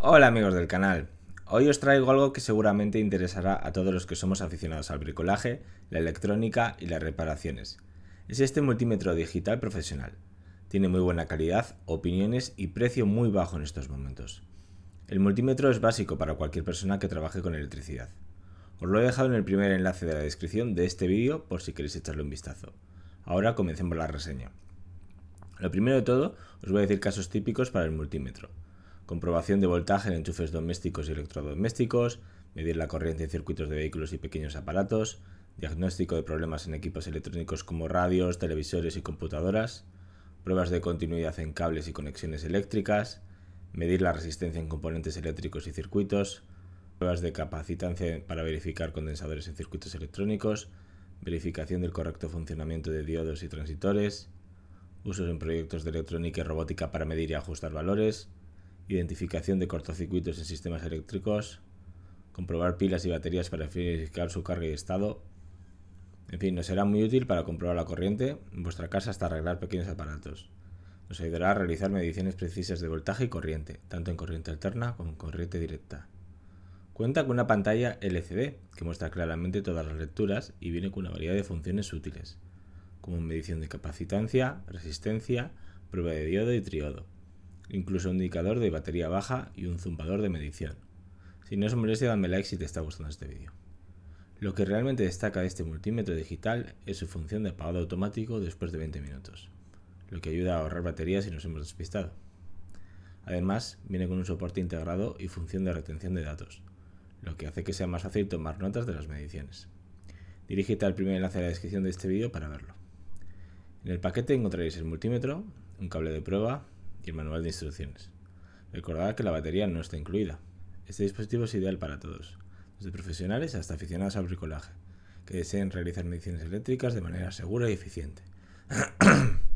Hola amigos del canal, hoy os traigo algo que seguramente interesará a todos los que somos aficionados al bricolaje, la electrónica y las reparaciones. Es este multímetro digital profesional. Tiene muy buena calidad, opiniones y precio muy bajo en estos momentos. El multímetro es básico para cualquier persona que trabaje con electricidad. Os lo he dejado en el primer enlace de la descripción de este vídeo por si queréis echarle un vistazo. Ahora comencemos la reseña. Lo primero de todo, os voy a decir casos típicos para el multímetro comprobación de voltaje en enchufes domésticos y electrodomésticos, medir la corriente en circuitos de vehículos y pequeños aparatos, diagnóstico de problemas en equipos electrónicos como radios, televisores y computadoras, pruebas de continuidad en cables y conexiones eléctricas, medir la resistencia en componentes eléctricos y circuitos, pruebas de capacitancia para verificar condensadores en circuitos electrónicos, verificación del correcto funcionamiento de diodos y transitores, usos en proyectos de electrónica y robótica para medir y ajustar valores, identificación de cortocircuitos en sistemas eléctricos, comprobar pilas y baterías para verificar su carga y estado. En fin, nos será muy útil para comprobar la corriente en vuestra casa hasta arreglar pequeños aparatos. Nos ayudará a realizar mediciones precisas de voltaje y corriente, tanto en corriente alterna como en corriente directa. Cuenta con una pantalla LCD que muestra claramente todas las lecturas y viene con una variedad de funciones útiles, como medición de capacitancia, resistencia, prueba de diodo y triodo incluso un indicador de batería baja y un zumbador de medición. Si no os molestia, dame like si te está gustando este vídeo. Lo que realmente destaca de este multímetro digital es su función de apagado automático después de 20 minutos, lo que ayuda a ahorrar batería si nos hemos despistado. Además, viene con un soporte integrado y función de retención de datos, lo que hace que sea más fácil tomar notas de las mediciones. Dirígete al primer enlace de la descripción de este vídeo para verlo. En el paquete encontraréis el multímetro, un cable de prueba, manual de instrucciones. Recordad que la batería no está incluida. Este dispositivo es ideal para todos, desde profesionales hasta aficionados al bricolaje, que deseen realizar mediciones eléctricas de manera segura y eficiente.